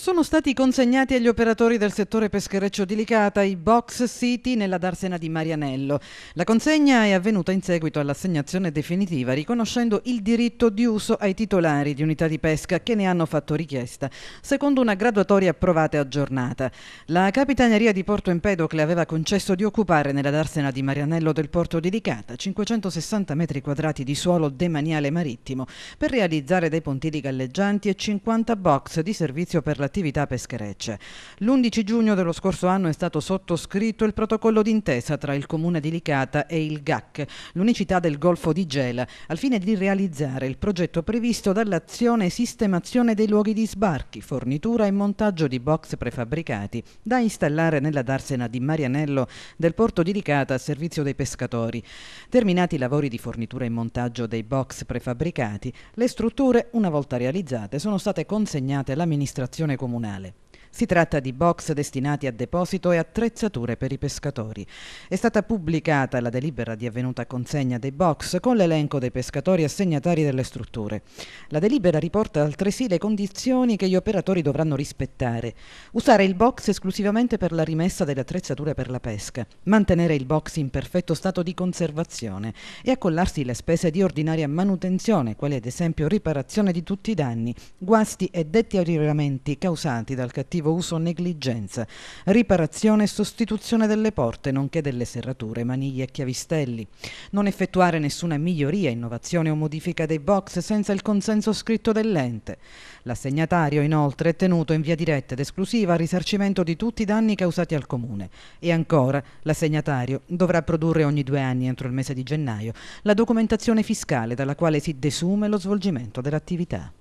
Sono stati consegnati agli operatori del settore peschereccio di Licata i box City nella darsena di Marianello. La consegna è avvenuta in seguito all'assegnazione definitiva, riconoscendo il diritto di uso ai titolari di unità di pesca che ne hanno fatto richiesta, secondo una graduatoria approvata e aggiornata. La Capitaneria di Porto Empedocle aveva concesso di occupare nella darsena di Marianello del porto di Licata 560 metri quadrati di suolo demaniale marittimo per realizzare dei pontili galleggianti e 50 box di servizio per la attività pescherecce. L'11 giugno dello scorso anno è stato sottoscritto il protocollo d'intesa tra il comune di Licata e il GAC, l'unicità del Golfo di Gela, al fine di realizzare il progetto previsto dall'azione Sistemazione dei luoghi di sbarchi, fornitura e montaggio di box prefabbricati da installare nella darsena di Marianello del porto di Licata a servizio dei pescatori. Terminati i lavori di fornitura e montaggio dei box prefabbricati, le strutture, una volta realizzate, sono state consegnate all'amministrazione comunale. Si tratta di box destinati a deposito e attrezzature per i pescatori. È stata pubblicata la delibera di avvenuta consegna dei box con l'elenco dei pescatori assegnatari delle strutture. La delibera riporta altresì le condizioni che gli operatori dovranno rispettare. Usare il box esclusivamente per la rimessa delle attrezzature per la pesca, mantenere il box in perfetto stato di conservazione e accollarsi le spese di ordinaria manutenzione, quali ad esempio riparazione di tutti i danni, guasti e deterioramenti causati dal cattivo cattivo uso o negligenza, riparazione e sostituzione delle porte, nonché delle serrature, maniglie e chiavistelli. Non effettuare nessuna miglioria, innovazione o modifica dei box senza il consenso scritto dell'ente. L'assegnatario inoltre è tenuto in via diretta ed esclusiva a risarcimento di tutti i danni causati al comune e ancora l'assegnatario dovrà produrre ogni due anni entro il mese di gennaio la documentazione fiscale dalla quale si desume lo svolgimento dell'attività.